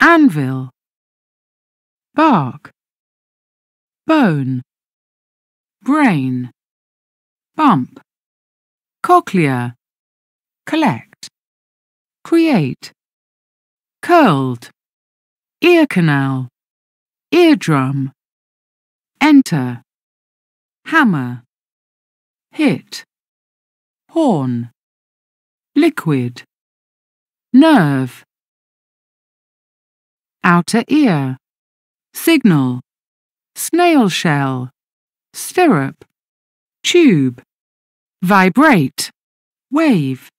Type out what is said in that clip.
anvil, bark, bone, brain, bump, cochlea, collect, create, curled, ear canal, eardrum, enter, hammer, hit, horn, liquid, nerve, outer ear, signal, snail shell, stirrup, tube, vibrate, wave.